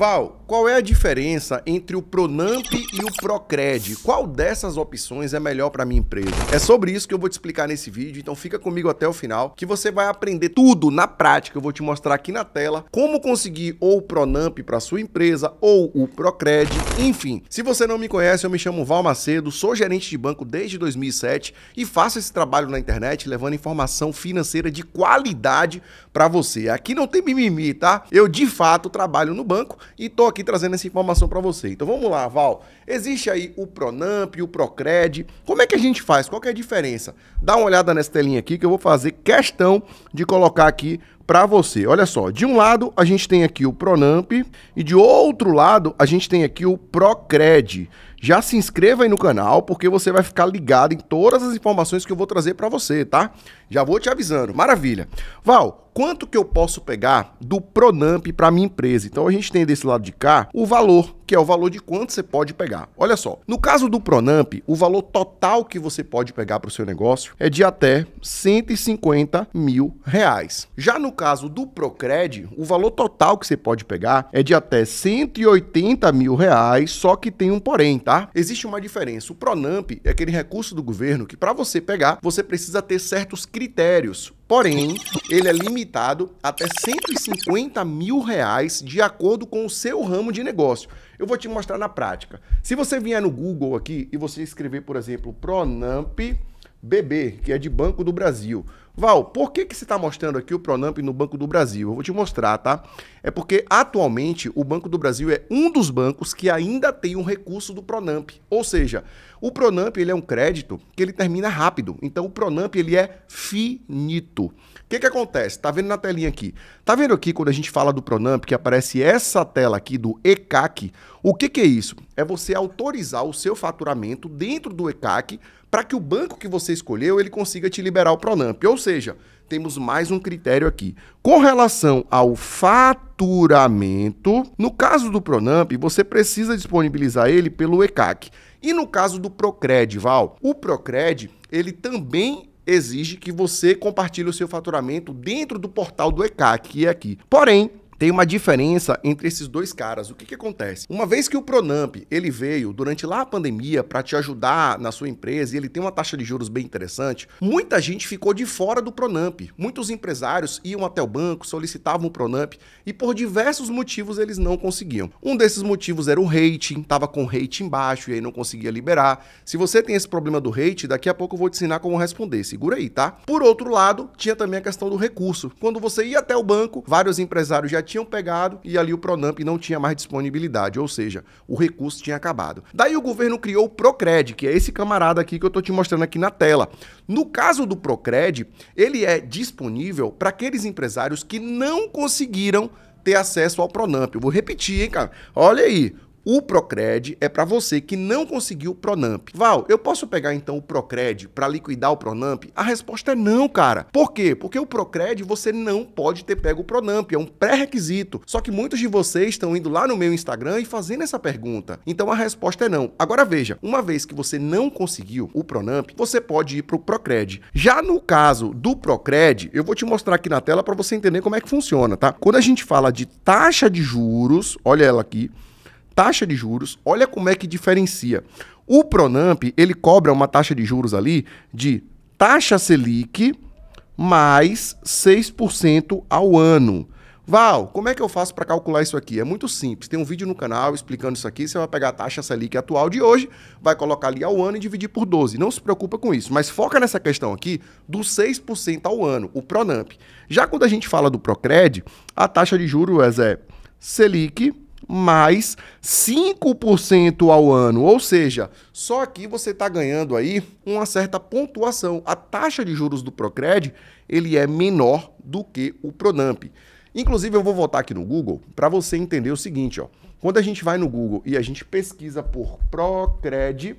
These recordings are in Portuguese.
Val, qual é a diferença entre o Pronamp e o Procred? Qual dessas opções é melhor para minha empresa? É sobre isso que eu vou te explicar nesse vídeo, então fica comigo até o final, que você vai aprender tudo na prática. Eu vou te mostrar aqui na tela como conseguir ou o Pronamp para sua empresa ou o Procred, enfim. Se você não me conhece, eu me chamo Val Macedo, sou gerente de banco desde 2007 e faço esse trabalho na internet levando informação financeira de qualidade para você. Aqui não tem mimimi, tá? Eu de fato trabalho no banco e estou aqui trazendo essa informação para você. Então vamos lá, Val. Existe aí o Pronamp, o Procred. Como é que a gente faz? Qual é a diferença? Dá uma olhada nessa telinha aqui que eu vou fazer questão de colocar aqui para você. Olha só, de um lado a gente tem aqui o Pronamp e de outro lado a gente tem aqui o Procred. Já se inscreva aí no canal porque você vai ficar ligado em todas as informações que eu vou trazer para você, tá? Já vou te avisando. Maravilha. Val, quanto que eu posso pegar do Pronamp para minha empresa? Então a gente tem desse lado de cá o valor que é o valor de quanto você pode pegar. Olha só, no caso do Pronamp, o valor total que você pode pegar para o seu negócio é de até 150 mil reais. Já no caso do Procred, o valor total que você pode pegar é de até 180 mil reais, só que tem um porém, tá? Existe uma diferença. O Pronamp é aquele recurso do governo que para você pegar, você precisa ter certos critérios Porém, ele é limitado até 150 mil reais de acordo com o seu ramo de negócio. Eu vou te mostrar na prática. Se você vier no Google aqui e você escrever, por exemplo, Pronamp BB, que é de Banco do Brasil, Val, por que, que você está mostrando aqui o Pronamp no Banco do Brasil? Eu vou te mostrar, tá? É porque atualmente o Banco do Brasil é um dos bancos que ainda tem um recurso do Pronamp. Ou seja, o Pronamp ele é um crédito que ele termina rápido. Então o Pronamp ele é finito. O que, que acontece? Tá vendo na telinha aqui? Tá vendo aqui quando a gente fala do Pronamp que aparece essa tela aqui do ECAC? O que, que é isso? É você autorizar o seu faturamento dentro do ECAC para que o banco que você escolheu ele consiga te liberar o Pronamp. Ou seja, temos mais um critério aqui. Com relação ao faturamento, no caso do Pronamp, você precisa disponibilizar ele pelo ECAC. E no caso do Procred, Val, o Procred, ele também exige que você compartilhe o seu faturamento dentro do portal do ECAC, que é aqui. Porém, tem uma diferença entre esses dois caras. O que, que acontece? Uma vez que o Pronamp ele veio durante lá a pandemia para te ajudar na sua empresa e ele tem uma taxa de juros bem interessante, muita gente ficou de fora do Pronamp. Muitos empresários iam até o banco, solicitavam o Pronamp e por diversos motivos eles não conseguiam. Um desses motivos era o rating, tava com rating baixo e aí não conseguia liberar. Se você tem esse problema do rate, daqui a pouco eu vou te ensinar como responder. Segura aí, tá? Por outro lado, tinha também a questão do recurso. Quando você ia até o banco, vários empresários já tinham pegado e ali o Pronamp não tinha mais disponibilidade, ou seja, o recurso tinha acabado. Daí o governo criou o Procred, que é esse camarada aqui que eu estou te mostrando aqui na tela. No caso do Procred, ele é disponível para aqueles empresários que não conseguiram ter acesso ao Pronamp. Eu vou repetir, hein, cara. Olha aí, o Procred é para você que não conseguiu o Pronamp. Val, eu posso pegar então o Procred para liquidar o Pronamp? A resposta é não, cara. Por quê? Porque o Procred você não pode ter pego o Pronamp, é um pré-requisito. Só que muitos de vocês estão indo lá no meu Instagram e fazendo essa pergunta. Então a resposta é não. Agora veja, uma vez que você não conseguiu o Pronamp, você pode ir para o Procred. Já no caso do Procred, eu vou te mostrar aqui na tela para você entender como é que funciona, tá? Quando a gente fala de taxa de juros, olha ela aqui, taxa de juros, olha como é que diferencia. O Pronamp, ele cobra uma taxa de juros ali de taxa Selic mais 6% ao ano. Val, como é que eu faço para calcular isso aqui? É muito simples. Tem um vídeo no canal explicando isso aqui. Você vai pegar a taxa Selic atual de hoje, vai colocar ali ao ano e dividir por 12. Não se preocupa com isso, mas foca nessa questão aqui do 6% ao ano, o Pronamp. Já quando a gente fala do Procred, a taxa de juros é Selic mais 5% ao ano. Ou seja, só aqui você está ganhando aí uma certa pontuação. A taxa de juros do Procred ele é menor do que o Pronamp. Inclusive, eu vou voltar aqui no Google para você entender o seguinte. Ó. Quando a gente vai no Google e a gente pesquisa por Procred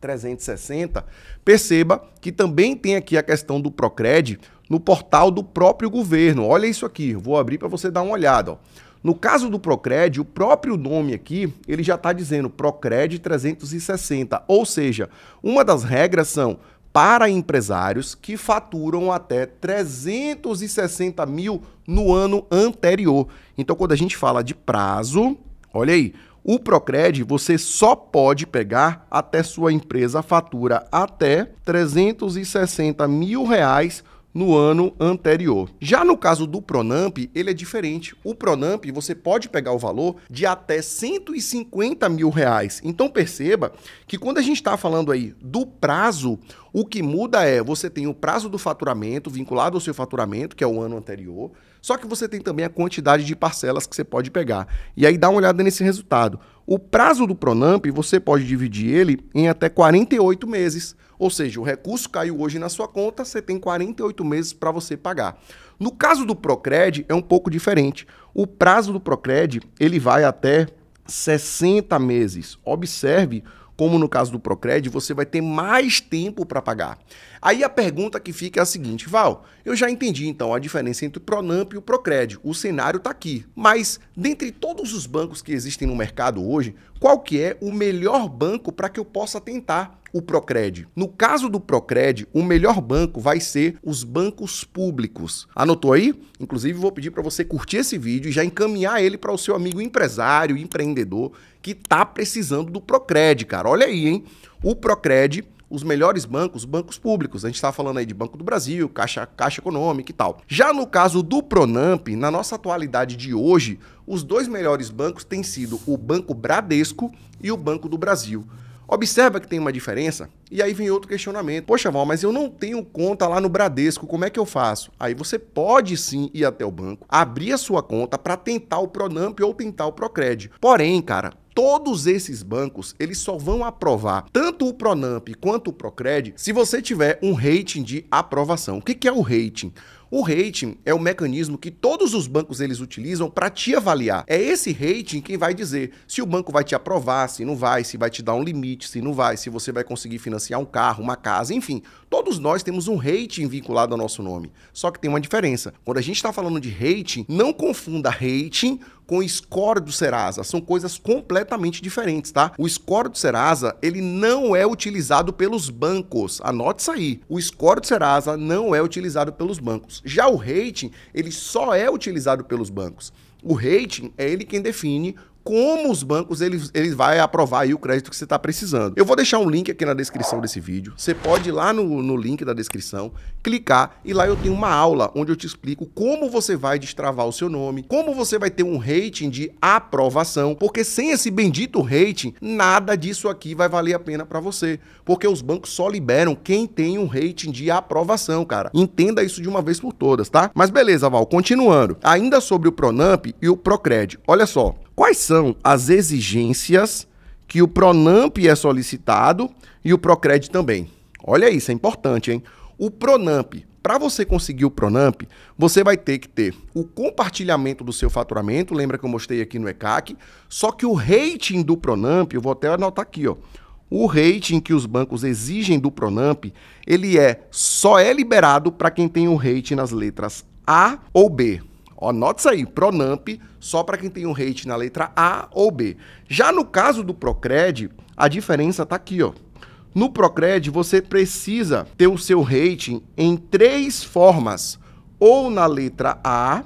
360, perceba que também tem aqui a questão do Procred no portal do próprio governo. Olha isso aqui, vou abrir para você dar uma olhada. Ó. No caso do Procred, o próprio nome aqui, ele já está dizendo Procred 360, ou seja, uma das regras são para empresários que faturam até 360 mil no ano anterior. Então, quando a gente fala de prazo, olha aí, o Procred você só pode pegar até sua empresa fatura até 360 mil reais no ano anterior. Já no caso do Pronamp, ele é diferente. O Pronamp, você pode pegar o valor de até 150 mil reais. Então perceba que quando a gente está falando aí do prazo, o que muda é você tem o prazo do faturamento vinculado ao seu faturamento, que é o ano anterior, só que você tem também a quantidade de parcelas que você pode pegar. E aí dá uma olhada nesse resultado. O prazo do Pronamp, você pode dividir ele em até 48 meses. Ou seja, o recurso caiu hoje na sua conta, você tem 48 meses para você pagar. No caso do Procred, é um pouco diferente. O prazo do Procred, ele vai até 60 meses. Observe como no caso do Procred, você vai ter mais tempo para pagar. Aí a pergunta que fica é a seguinte, Val, eu já entendi então a diferença entre o Pronamp e o Procred, o cenário está aqui, mas dentre todos os bancos que existem no mercado hoje, qual que é o melhor banco para que eu possa tentar o Procred. No caso do Procred, o melhor banco vai ser os bancos públicos. Anotou aí? Inclusive, vou pedir para você curtir esse vídeo e já encaminhar ele para o seu amigo empresário, empreendedor que tá precisando do Procred, cara. Olha aí, hein? O Procred os melhores bancos, bancos públicos. A gente está falando aí de Banco do Brasil, Caixa, Caixa Econômica e tal. Já no caso do Pronamp, na nossa atualidade de hoje, os dois melhores bancos têm sido o Banco Bradesco e o Banco do Brasil. Observa que tem uma diferença e aí vem outro questionamento. Poxa, Val, mas eu não tenho conta lá no Bradesco, como é que eu faço? Aí você pode sim ir até o banco, abrir a sua conta para tentar o Pronamp ou tentar o Procred. Porém, cara, todos esses bancos, eles só vão aprovar tanto o Pronamp quanto o Procred se você tiver um rating de aprovação. O que é o rating? O rating é o mecanismo que todos os bancos eles utilizam para te avaliar. É esse rating quem vai dizer se o banco vai te aprovar, se não vai, se vai te dar um limite, se não vai, se você vai conseguir financiar um carro, uma casa, enfim. Todos nós temos um rating vinculado ao nosso nome. Só que tem uma diferença. Quando a gente está falando de rating, não confunda rating com o score do Serasa. São coisas completamente diferentes, tá? O score do Serasa, ele não é utilizado pelos bancos. Anote isso aí. O score do Serasa não é utilizado pelos bancos. Já o rating, ele só é utilizado pelos bancos. O rating é ele quem define como os bancos eles, eles vai aprovar aí o crédito que você está precisando. Eu vou deixar um link aqui na descrição desse vídeo. Você pode ir lá no, no link da descrição, clicar e lá eu tenho uma aula onde eu te explico como você vai destravar o seu nome, como você vai ter um rating de aprovação, porque sem esse bendito rating, nada disso aqui vai valer a pena para você, porque os bancos só liberam quem tem um rating de aprovação, cara. Entenda isso de uma vez por todas, tá? Mas beleza, Val, continuando. Ainda sobre o Pronamp e o Procred. Olha só, Quais são as exigências que o Pronamp é solicitado e o Procred também? Olha isso, é importante, hein? O Pronamp, para você conseguir o Pronamp, você vai ter que ter o compartilhamento do seu faturamento, lembra que eu mostrei aqui no ECAC, só que o rating do Pronamp, eu vou até anotar aqui, ó. O rating que os bancos exigem do Pronamp, ele é só é liberado para quem tem um rating nas letras A ou B. Anota isso aí, Pronamp, só para quem tem um rate na letra A ou B. Já no caso do Procred, a diferença está aqui, ó. No Procred, você precisa ter o seu rating em três formas, ou na letra A,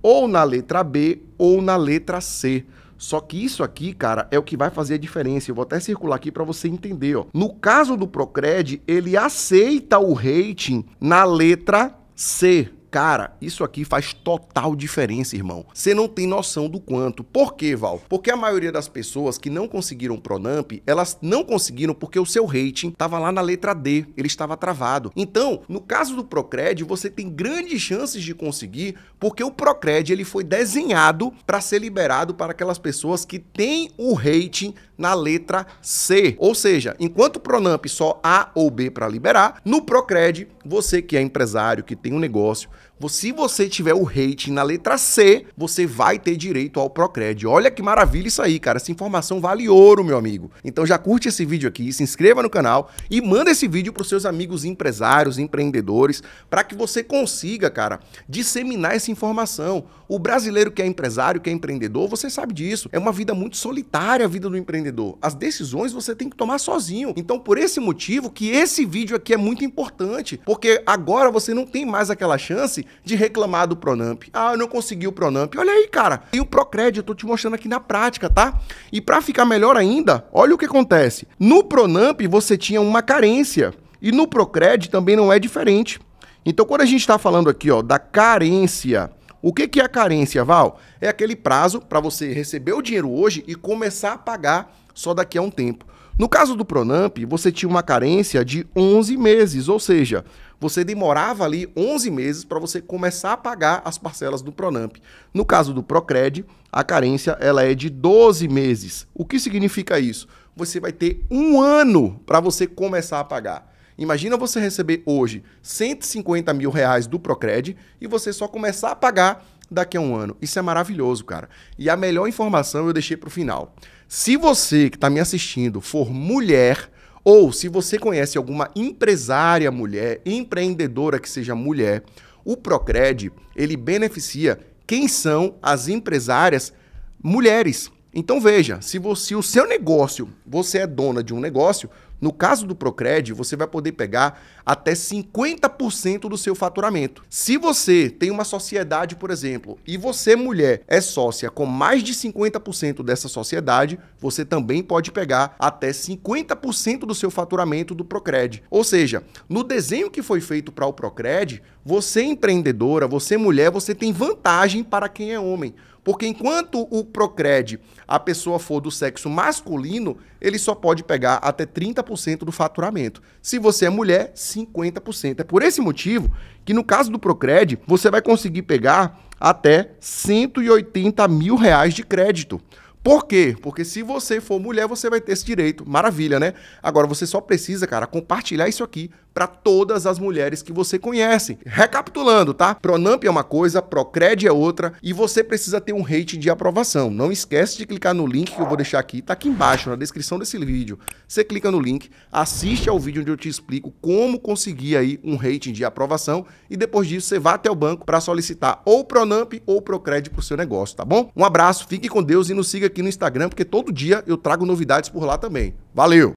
ou na letra B, ou na letra C. Só que isso aqui, cara, é o que vai fazer a diferença. Eu vou até circular aqui para você entender, ó. No caso do Procred, ele aceita o rating na letra C. Cara, isso aqui faz total diferença, irmão. Você não tem noção do quanto. Por quê, Val? Porque a maioria das pessoas que não conseguiram o Pronamp, elas não conseguiram porque o seu rating estava lá na letra D, ele estava travado. Então, no caso do Procred, você tem grandes chances de conseguir, porque o Procred ele foi desenhado para ser liberado para aquelas pessoas que têm o rating na letra C. Ou seja, enquanto o Pronamp só A ou B para liberar, no Procred, você que é empresário, que tem um negócio, se você tiver o rating na letra C, você vai ter direito ao Procred. Olha que maravilha isso aí, cara. Essa informação vale ouro, meu amigo. Então já curte esse vídeo aqui, se inscreva no canal e manda esse vídeo para os seus amigos empresários, empreendedores, para que você consiga, cara, disseminar essa informação. O brasileiro que é empresário, que é empreendedor, você sabe disso. É uma vida muito solitária a vida do empreendedor. As decisões você tem que tomar sozinho. Então, por esse motivo que esse vídeo aqui é muito importante, porque agora você não tem mais aquela chance de reclamar do Pronamp. Ah, eu não consegui o Pronamp. Olha aí, cara. Tem o Procred, eu tô te mostrando aqui na prática, tá? E para ficar melhor ainda, olha o que acontece. No Pronamp você tinha uma carência e no Procred também não é diferente. Então, quando a gente está falando aqui, ó, da carência, o que, que é a carência, Val? É aquele prazo para você receber o dinheiro hoje e começar a pagar só daqui a um tempo. No caso do Pronamp, você tinha uma carência de 11 meses, ou seja, você demorava ali 11 meses para você começar a pagar as parcelas do Pronamp. No caso do Procred, a carência ela é de 12 meses. O que significa isso? Você vai ter um ano para você começar a pagar. Imagina você receber hoje 150 mil reais do Procred e você só começar a pagar daqui a um ano. Isso é maravilhoso, cara. E a melhor informação eu deixei para o final. Se você que está me assistindo for mulher, ou se você conhece alguma empresária mulher, empreendedora que seja mulher, o Procred, ele beneficia quem são as empresárias mulheres. Então veja, se, você, se o seu negócio, você é dona de um negócio, no caso do Procred, você vai poder pegar até 50% do seu faturamento. Se você tem uma sociedade, por exemplo, e você, mulher, é sócia com mais de 50% dessa sociedade, você também pode pegar até 50% do seu faturamento do Procred. Ou seja, no desenho que foi feito para o Procred, você empreendedora, você mulher, você tem vantagem para quem é homem. Porque enquanto o Procred, a pessoa for do sexo masculino, ele só pode pegar até 30% do faturamento. Se você é mulher, 50%. É por esse motivo que no caso do Procred, você vai conseguir pegar até 180 mil reais de crédito. Por quê? Porque se você for mulher, você vai ter esse direito. Maravilha, né? Agora você só precisa, cara, compartilhar isso aqui para todas as mulheres que você conhece. Recapitulando, tá? Pronamp é uma coisa, Procred é outra e você precisa ter um rate de aprovação. Não esquece de clicar no link que eu vou deixar aqui, tá aqui embaixo na descrição desse vídeo. Você clica no link, assiste ao vídeo onde eu te explico como conseguir aí um rating de aprovação e depois disso você vá até o banco para solicitar ou Pronamp ou Procred o seu negócio, tá bom? Um abraço, fique com Deus e nos siga aqui no Instagram porque todo dia eu trago novidades por lá também. Valeu!